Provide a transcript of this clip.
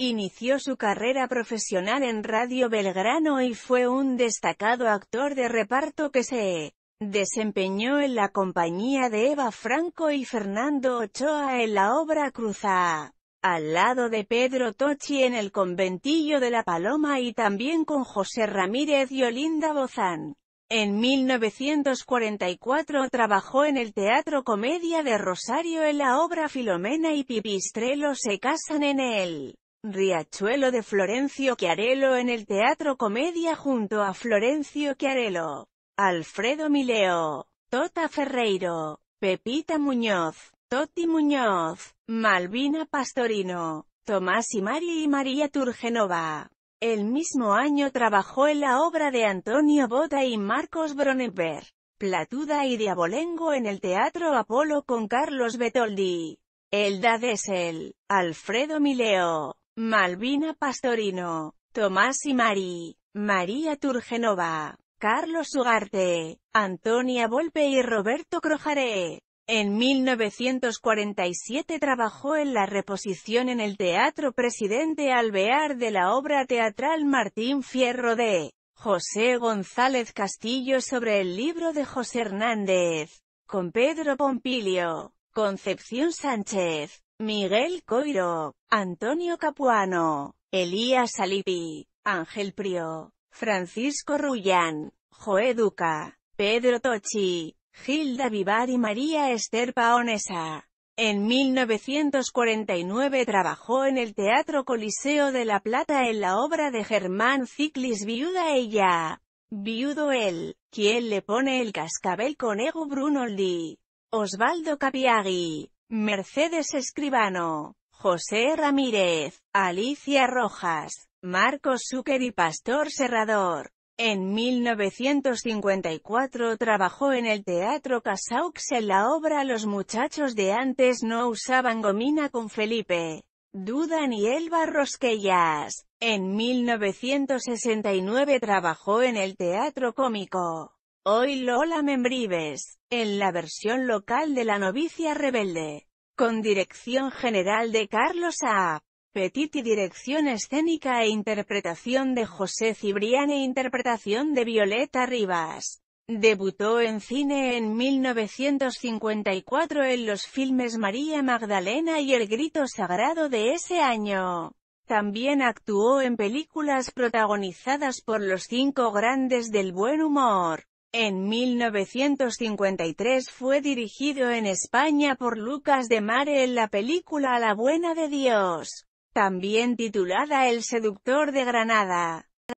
Inició su carrera profesional en Radio Belgrano y fue un destacado actor de reparto que se desempeñó en la compañía de Eva Franco y Fernando Ochoa en la obra Cruzá, al lado de Pedro Tochi en El Conventillo de la Paloma y también con José Ramírez y Olinda Bozán. En 1944 trabajó en el Teatro Comedia de Rosario en la obra Filomena y Pipistrelo se casan en él. Riachuelo de Florencio Chiarello en el Teatro Comedia junto a Florencio Chiarello, Alfredo Mileo, Tota Ferreiro, Pepita Muñoz, Toti Muñoz, Malvina Pastorino, Tomás y y María Turgenova. El mismo año trabajó en la obra de Antonio Boda y Marcos Bronenberg, Platuda y Diabolengo en el Teatro Apolo con Carlos Betoldi, Elda Dessel, Alfredo Mileo, Malvina Pastorino, Tomás y Mari, María Turgenova, Carlos Ugarte, Antonia Volpe y Roberto Crojaré. En 1947 trabajó en la reposición en el Teatro Presidente Alvear de la obra teatral Martín Fierro de José González Castillo sobre el libro de José Hernández, con Pedro Pompilio, Concepción Sánchez, Miguel Coiro, Antonio Capuano, Elías Alipi, Ángel Prio, Francisco Rullán, Joé Duca, Pedro Tochi, Gilda Vivar y María Esther Paonesa. En 1949 trabajó en el Teatro Coliseo de La Plata en la obra de Germán Ciclis Viuda ella, viudo él, quien le pone el cascabel con Ego Brunoldi, Osvaldo Capiagui, Mercedes Escribano, José Ramírez, Alicia Rojas, Marcos Zucker y Pastor Serrador. En 1954 trabajó en el Teatro Casaux en la obra Los muchachos de antes no usaban gomina con Felipe. Duda y Elba Rosquellas. En 1969 trabajó en el Teatro Cómico. Hoy Lola Membrives, en la versión local de La novicia rebelde, con dirección general de Carlos A. Petit y dirección escénica e interpretación de José Cibrián e interpretación de Violeta Rivas. Debutó en cine en 1954 en los filmes María Magdalena y El Grito Sagrado de ese año. También actuó en películas protagonizadas por los cinco grandes del buen humor. En 1953 fue dirigido en España por Lucas de Mare en la película La Buena de Dios, también titulada El Seductor de Granada.